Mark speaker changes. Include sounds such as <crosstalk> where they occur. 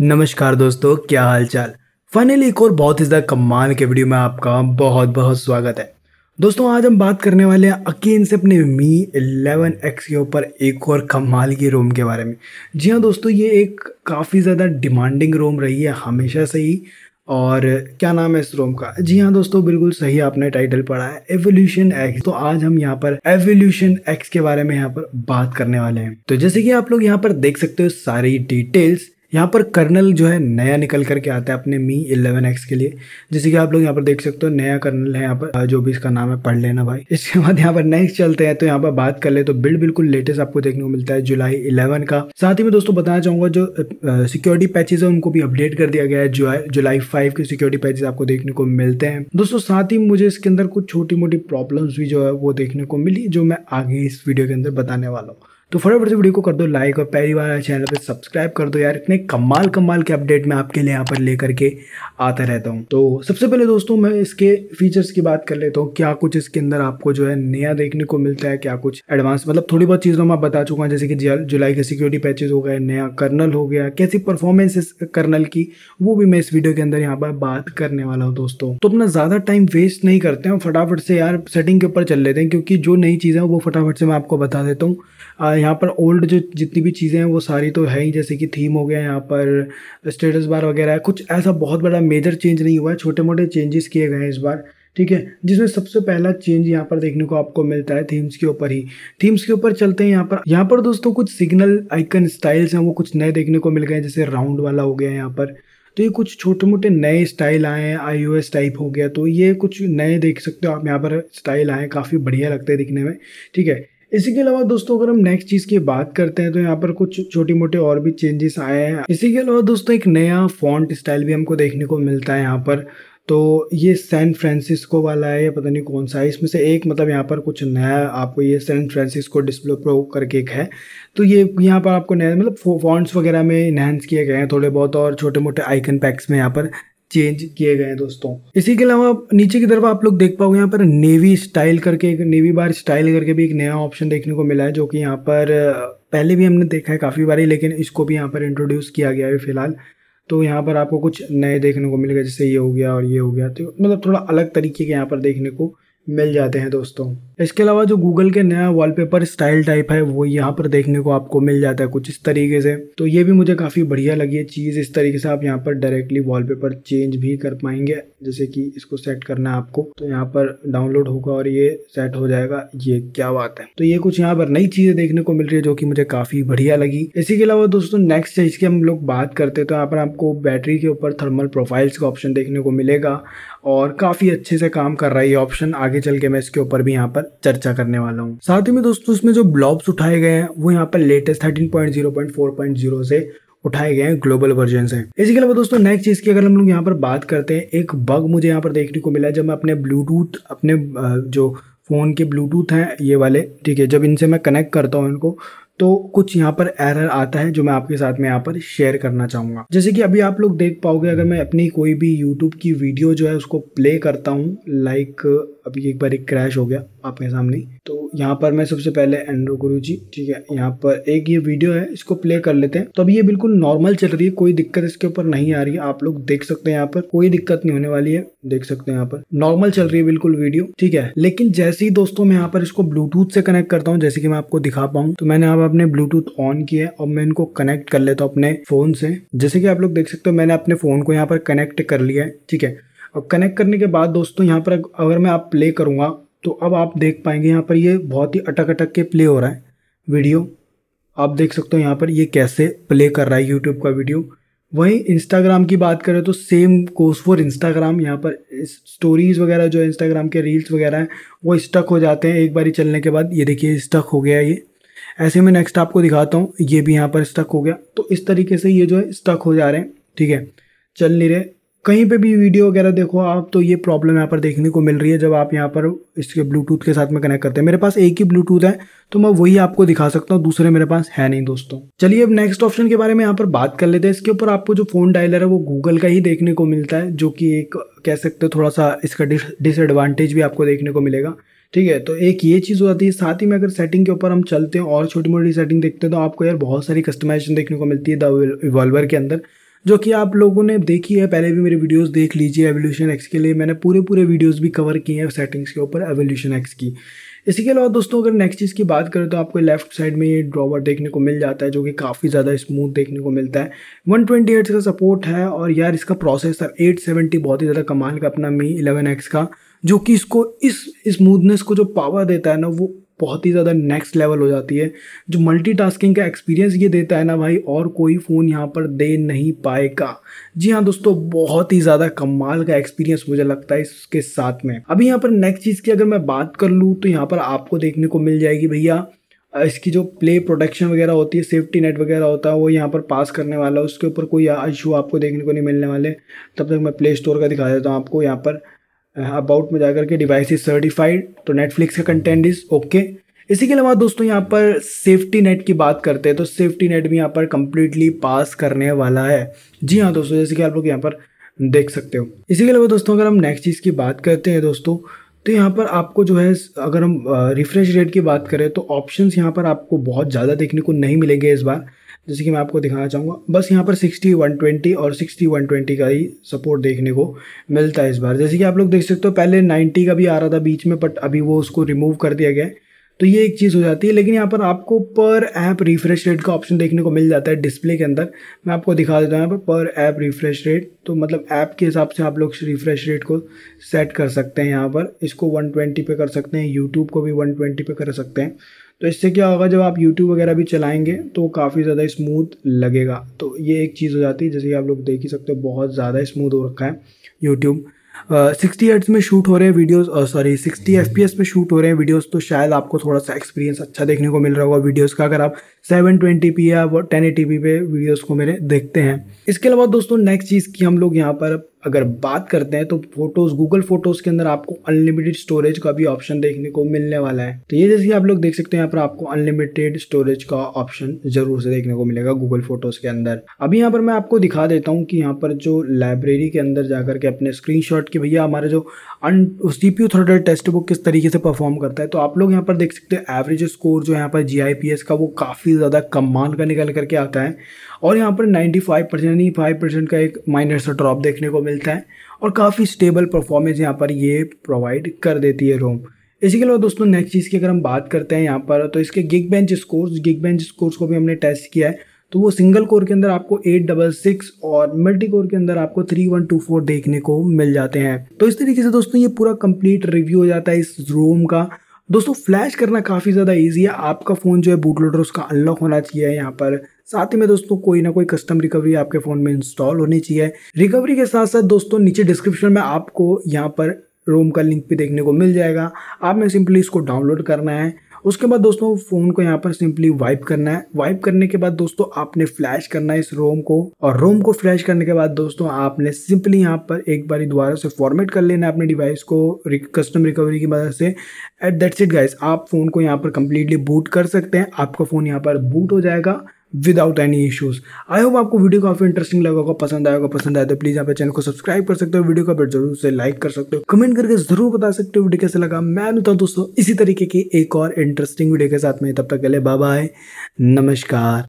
Speaker 1: नमस्कार दोस्तों क्या हाल चाल फाइनली एक और बहुत ही ज़्यादा कमाल के वीडियो में आपका बहुत बहुत स्वागत है दोस्तों आज हम बात करने वाले हैं अकेन से अपने मी एक्स के ऊपर एक और कमाल की रोम के बारे में जी हाँ दोस्तों ये एक काफ़ी ज़्यादा डिमांडिंग रोम रही है हमेशा से ही और क्या नाम है इस रोम का जी हाँ दोस्तों बिल्कुल सही आपने टाइटल पढ़ा है एवोल्यूशन एक्स तो आज हम यहाँ पर एवोल्यूशन एक्स के बारे में यहाँ पर बात करने वाले हैं तो जैसे कि आप लोग यहाँ पर देख सकते हो सारी डिटेल्स यहाँ पर कर्नल जो है नया निकल करके आता है अपने मी 11x के लिए जैसे कि आप लोग यहाँ पर देख सकते हो नया कर्नल है यहाँ पर जो भी इसका नाम है पढ़ लेना भाई <laughs> इसके बाद यहाँ पर नेक्स्ट चलते हैं तो यहाँ पर बात कर ले तो बिल्ड बिल्कुल लेटेस्ट आपको देखने को मिलता है जुलाई इलेवन का साथ ही मैं दोस्तों बताना चाहूंगा जो सिक्योरिटी पैचेज है उनको भी अपडेट कर दिया गया है जुलाई जुलाई फाइव के सिक्योरिटी पैचेज आपको देखने को मिलते हैं दोस्तों साथ ही मुझे इसके अंदर कुछ छोटी मोटी प्रॉब्लम भी जो है वो देखने को मिली जो मैं आगे इस वीडियो के अंदर बताने वाला हूँ तो फटाफट से वीडियो को कर दो लाइक और पहली बार चैनल पर सब्सक्राइब कर दो यार इतने कमाल कमाल के अपडेट मैं आपके लिए यहाँ पर लेकर के आता रहता हूँ तो सबसे पहले दोस्तों मैं इसके फीचर्स की बात कर लेता हूँ क्या कुछ इसके अंदर आपको जो है नया देखने को मिलता है क्या कुछ एडवांस मतलब थोड़ी बहुत चीज़ों तो मैं बता चुका हूँ जैसे कि जुलाई के सिक्योरिटी पैचेज हो गए नया कर्नल हो गया कैसी परफॉर्मेंस इस कर्नल की वो भी मैं इस वीडियो के अंदर यहाँ पर बात करने वाला हूँ दोस्तों तो अपना ज़्यादा टाइम वेस्ट नहीं करते हैं फटाफट से यार सेटिंग के ऊपर चल लेते हैं क्योंकि जो नई चीज़ें वो फटाफट से मैं आपको बता देता हूँ यहाँ पर ओल्ड जो जितनी भी चीज़ें हैं वो सारी तो है ही जैसे कि थीम हो गया यहाँ पर स्टेटस बार वगैरह है कुछ ऐसा बहुत बड़ा मेजर चेंज नहीं हुआ है छोटे मोटे चेंजेस किए गए हैं इस बार ठीक है जिसमें सबसे पहला चेंज यहाँ पर देखने को आपको मिलता है थीम्स के ऊपर ही थीम्स के ऊपर चलते हैं यहाँ पर यहाँ पर दोस्तों कुछ सिग्नल आइकन स्टाइल्स हैं वो कुछ नए देखने को मिल गए हैं जैसे राउंड वाला हो गया है यहाँ पर तो ये कुछ छोटे मोटे नए स्टाइल आए हैं आई टाइप हो गया तो ये कुछ नए देख सकते हो आप यहाँ पर स्टाइल आए काफ़ी बढ़िया लगते हैं दिखने में ठीक है इसी के अलावा दोस्तों अगर हम नेक्स्ट चीज़ की बात करते हैं तो यहाँ पर कुछ छोटे मोटे और भी चेंजेस आए हैं इसी के अलावा दोस्तों एक नया फॉन्ट स्टाइल भी हमको देखने को मिलता है यहाँ पर तो ये सैन फ्रांसिस्को वाला है या पता नहीं कौन सा है इसमें से एक मतलब यहाँ पर कुछ नया आपको ये सैन फ्रांसिस्को डिस्प्ले प्रो करके एक है तो ये यहाँ पर आपको नया मतलब फॉन्ट्स वगैरह में इन्हेंस किए गए हैं थोड़े बहुत और छोटे मोटे आइकन पैक्स में यहाँ पर चेंज किए गए हैं दोस्तों इसी के अलावा नीचे की तरफ आप लोग देख पाओगे यहाँ पर नेवी स्टाइल करके एक नेवी बार स्टाइल करके भी एक नया ऑप्शन देखने को मिला है जो कि यहाँ पर पहले भी हमने देखा है काफ़ी बार ही लेकिन इसको भी यहाँ पर इंट्रोड्यूस किया गया है फिलहाल तो यहाँ पर आपको कुछ नए देखने को मिलेगा जैसे ये हो गया और ये हो गया तो मतलब थोड़ा अलग तरीके के यहाँ पर देखने को मिल जाते हैं दोस्तों इसके अलावा जो गूगल के नया वॉलपेपर स्टाइल टाइप है वो यहाँ पर देखने को आपको मिल जाता है कुछ इस तरीके से तो ये भी मुझे काफ़ी बढ़िया लगी है चीज़ इस तरीके से आप यहाँ पर डायरेक्टली वॉलपेपर चेंज भी कर पाएंगे जैसे कि इसको सेट करना है आपको तो यहाँ पर डाउनलोड होगा और ये सेट हो जाएगा ये क्या बात है तो ये कुछ यहाँ पर नई चीज़ें देखने को मिल रही है जो कि मुझे काफ़ी बढ़िया लगी इसी के अलावा दोस्तों नेक्स्ट चीज़ की हम लोग बात करते तो यहाँ पर आपको बैटरी के ऊपर थर्मल प्रोफाइल्स का ऑप्शन देखने को मिलेगा और काफ़ी अच्छे से काम कर रहा है ये ऑप्शन आगे चल के मैं इसके ऊपर भी यहाँ पर चर्चा करने वाला हूँ साथ ही में दोस्तों इसमें जो ब्लॉब्स उठाए गए हैं वो यहाँ पर latest thirteen point zero point four point zero से उठाए गए हैं ग्लोबल वर्जन से इसके अलावा दोस्तों नेक्स्ट चीज़ की अगर हम लोग यहाँ पर बात करते हैं एक बग मुझे यहाँ पर देखने को मिला जब मैं अपने ब्लूटूथ अपने जो फ़ोन के ब्लूटूथ हैं ये वाले ठीक है जब इनसे मैं कनेक्ट करता हूँ इनको तो कुछ यहाँ पर एरर आता है जो मैं आपके साथ में यहाँ पर शेयर करना चाहूँगा जैसे कि अभी आप लोग देख पाओगे अगर मैं अपनी कोई भी यूट्यूब की वीडियो जो है उसको प्ले करता हूँ लाइक अभी एक बार एक क्रैश हो गया आपके सामने तो यहाँ पर मैं सबसे पहले एंड्रो गुरु जी ठीक है यहाँ पर एक ये वीडियो है इसको प्ले कर लेते हैं तो अभी ये बिल्कुल नॉर्मल चल रही है कोई दिक्कत इसके ऊपर नहीं आ रही है आप लोग देख सकते हैं यहाँ पर कोई दिक्कत नहीं होने वाली है देख सकते हैं यहाँ पर नॉर्मल चल रही है बिल्कुल वीडियो ठीक है लेकिन जैसे ही दोस्तों मैं यहाँ पर इसको ब्लूटूथ से कनेक्ट करता हूँ जैसे कि मैं आपको दिखा पाऊँ तो मैंने आप अपने ब्लूटूथ ऑन किया है और मैं इनको कनेक्ट कर लेता हूँ अपने फोन से जैसे कि आप लोग देख सकते हो मैंने अपने फोन को यहाँ पर कनेक्ट कर लिया है ठीक है और कनेक्ट करने के बाद दोस्तों यहाँ पर अगर मैं आप प्ले करूंगा तो अब आप देख पाएंगे यहाँ पर ये बहुत ही अटक अटक के प्ले हो रहा है वीडियो आप देख सकते हो यहाँ पर ये कैसे प्ले कर रहा है यूट्यूब का वीडियो वहीं इंस्टाग्राम की बात करें तो सेम कोर्स फॉर इंस्टाग्राम यहाँ पर स्टोरीज़ वगैरह जो इंस्टाग्राम के रील्स वगैरह हैं वो स्टक हो जाते हैं एक बारी चलने के बाद ये देखिए स्टक हो गया ये ऐसे में नेक्स्ट आपको दिखाता हूँ ये भी यहाँ पर स्टक हो गया तो इस तरीके से ये जो है स्टक हो जा रहे हैं ठीक है चल नहीं रहे कहीं पे भी वीडियो वगैरह देखो आप तो ये प्रॉब्लम यहाँ पर देखने को मिल रही है जब आप यहाँ पर इसके ब्लूटूथ के साथ में कनेक्ट करते हैं मेरे पास एक ही ब्लूटूथ है तो मैं वही आपको दिखा सकता हूँ दूसरे मेरे पास है नहीं दोस्तों चलिए अब नेक्स्ट ऑप्शन के बारे में यहाँ पर बात कर लेते हैं इसके ऊपर आपको जो फ़ोन डायलर है वो गूगल का ही देखने को मिलता है जो कि एक कह सकते हो थोड़ा सा इसका डिसएडवांटेज भी आपको देखने को मिलेगा ठीक है तो एक ये चीज़ हो जाती है साथ ही में अगर सेटिंग के ऊपर हम चलते हैं और छोटी मोटी सेटिंग देखते हैं तो आपको यार बहुत सारी कस्टमाइजेशन देखने को मिलती है द इवॉल्वर के अंदर जो कि आप लोगों ने देखी है पहले भी मेरे वीडियोस देख लीजिए एवोल्यूशन एक्स के लिए मैंने पूरे पूरे वीडियोस भी कवर किए हैं सेटिंग्स के ऊपर एवोल्यूशन एक्स की इसके अलावा दोस्तों अगर नेक्स्ट चीज़ की बात करें तो आपको लेफ्ट साइड में ये ड्रॉवर देखने को मिल जाता है जो कि काफ़ी ज़्यादा स्मूथ देखने को मिलता है वन ट्वेंटी का सपोर्ट है और यार इसका प्रोसेसर एट सेवेंटी बहुत ही ज़्यादा कमाल का अपना मी इलेवन एक्स का जो कि इसको इस स्मूथनेस को जो पावर देता है ना वो बहुत ही ज़्यादा नेक्स्ट लेवल हो जाती है जो मल्टीटास्किंग का एक्सपीरियंस ये देता है ना भाई और कोई फ़ोन यहाँ पर दे नहीं पाएगा जी हाँ दोस्तों बहुत ही ज़्यादा कमाल का एक्सपीरियंस मुझे लगता है इसके साथ में अभी यहाँ पर नेक्स्ट चीज़ की अगर मैं बात कर लूँ तो यहाँ पर आपको देखने को मिल जाएगी भैया इसकी जो प्ले प्रोटेक्शन वगैरह होती है सेफ्टी नेट वगैरह होता है वो यहाँ पर पास करने वाला है उसके ऊपर कोई इशू आपको देखने को नहीं मिलने वाले तब तक मैं प्ले स्टोर का दिखा देता हूँ आपको यहाँ पर अबाउट में जाकर के डिवाइस इज सर्टिफाइड तो नेटफ्लिक्स का कंटेंट इज ओके इसी के अलावा दोस्तों यहाँ पर सेफ्टी नेट की बात करते हैं तो सेफ्टी नेट भी यहाँ पर कम्प्लीटली पास करने वाला है जी हाँ दोस्तों जैसे कि आप लोग यहाँ पर देख सकते हो इसी के अलावा दोस्तों अगर हम नेक्स्ट चीज़ की बात करते हैं दोस्तों तो यहाँ पर आपको जो है अगर हम रिफ्रेश रेट की बात करें तो ऑप्शंस यहाँ पर आपको बहुत ज़्यादा देखने को नहीं मिलेंगे इस बार जैसे कि मैं आपको दिखाना चाहूँगा बस यहाँ पर 60, 120 और 60, 120 का ही सपोर्ट देखने को मिलता है इस बार जैसे कि आप लोग देख सकते हो पहले 90 का भी आ रहा था बीच में बट अभी वो उसको रिमूव कर दिया गया है तो ये एक चीज़ हो जाती है लेकिन यहाँ पर आपको पर ऐप रिफ्रेश रेट का ऑप्शन देखने को मिल जाता है डिस्प्ले के अंदर मैं आपको दिखा देता हूँ यहाँ पर पर ऐप रिफ्रेश रेट तो मतलब ऐप के हिसाब से आप लोग रिफ्रेश रेट को सेट कर सकते हैं यहाँ पर इसको 120 पे कर सकते हैं यूट्यूब को भी 120 पे कर सकते हैं तो इससे क्या होगा जब आप यूट्यूब वगैरह भी चलाएंगे तो काफ़ी ज़्यादा स्मूथ लगेगा तो ये एक चीज़ हो जाती है जैसे कि आप लोग देख ही सकते हो बहुत ज़्यादा स्मूथ हो रखा है यूट्यूब सिक्सटी एट्स में शूट हो रहे हैं videos sorry sixty F P S में शूट हो रहे हैं वीडियोस तो शायद आपको थोड़ा सा एक्सपीरियंस अच्छा देखने को मिल रहा होगा वीडियोस का अगर आप सेवन ट्वेंटी पी या टेन एटी पी पे वीडियोज़ को मेरे देखते हैं इसके अलावा दोस्तों नेक्स्ट चीज़ की हम लोग यहाँ पर अगर बात करते हैं तो फोटोज़ गूगल फोटोज़ के अंदर आपको अनलिमिटेड स्टोरेज का भी ऑप्शन देखने को मिलने वाला है तो ये जैसे आप लोग देख सकते हैं यहाँ पर आपको अनलिमिटेड स्टोरेज का ऑप्शन ज़रूर से देखने को मिलेगा गूगल फोटोज़ के अंदर अभी यहाँ पर मैं आपको दिखा देता हूँ कि यहाँ पर जो लाइब्रेरी के अंदर जाकर के अपने स्क्रीन के भैया हमारे जो अन सी पी टेस्ट बुक किस तरीके से परफॉर्म करता है तो आप लोग यहाँ पर देख सकते हैं एवरेज स्कोर जो यहाँ पर जी का वो काफ़ी ज़्यादा कम का निकल करके आता है और यहाँ पर 95 परसेंट यानी फाइव परसेंट का एक माइनर सा ड्रॉप देखने को मिलता है और काफ़ी स्टेबल परफॉर्मेंस यहाँ पर ये प्रोवाइड कर देती है रोम इसी के अलावा दोस्तों नेक्स्ट चीज़ की अगर हम बात करते हैं यहाँ पर तो इसके Geekbench scores Geekbench scores को भी हमने टेस्ट किया है तो वो सिंगल कोर के अंदर आपको एट डबल सिक्स और मल्टी कोर के अंदर आपको थ्री वन टू फोर देखने को मिल जाते हैं तो इस तरीके से दोस्तों ये पूरा कंप्लीट रिव्यू हो जाता है इस रोम का दोस्तों फ्लैश करना काफ़ी ज़्यादा इजी है आपका फ़ोन जो है बूट लोडर उसका अनलॉक होना चाहिए यहाँ पर साथ ही में दोस्तों कोई ना कोई कस्टम रिकवरी आपके फ़ोन में इंस्टॉल होनी चाहिए रिकवरी के साथ साथ दोस्तों नीचे डिस्क्रिप्शन में आपको यहाँ पर रोम का लिंक भी देखने को मिल जाएगा आपने सिंपली इसको डाउनलोड करना है उसके बाद दोस्तों फ़ोन को यहाँ पर सिंपली वाइप करना है वाइप करने के बाद दोस्तों आपने फ्लैश करना है इस रोम को और रोम को फ्लैश करने के बाद दोस्तों आपने सिंपली यहाँ पर एक बार दोबारा से फॉर्मेट कर लेना है अपने डिवाइस को कस्टम रिकवरी की मदद से एट दैट्स इट गाइस आप फ़ोन को यहाँ पर कम्प्लीटली बूट कर सकते हैं आपका फ़ोन यहाँ पर बूट हो जाएगा without any issues I hope आपको वीडियो काफी इंटरेस्टिंग लगा होगा पसंद आया होगा पसंद आया तो प्लीज आप चैनल को सब्सक्राइब कर सकते हो वीडियो का बेट जरूर से लाइक कर सकते हो कमेंट करके जरूर बता सकते हो वीडियो कैसे लगा मैं अनुता दोस्तों इसी तरीके की एक और इंटरेस्टिंग वीडियो के साथ में तब तक के लिए बाय नमस्कार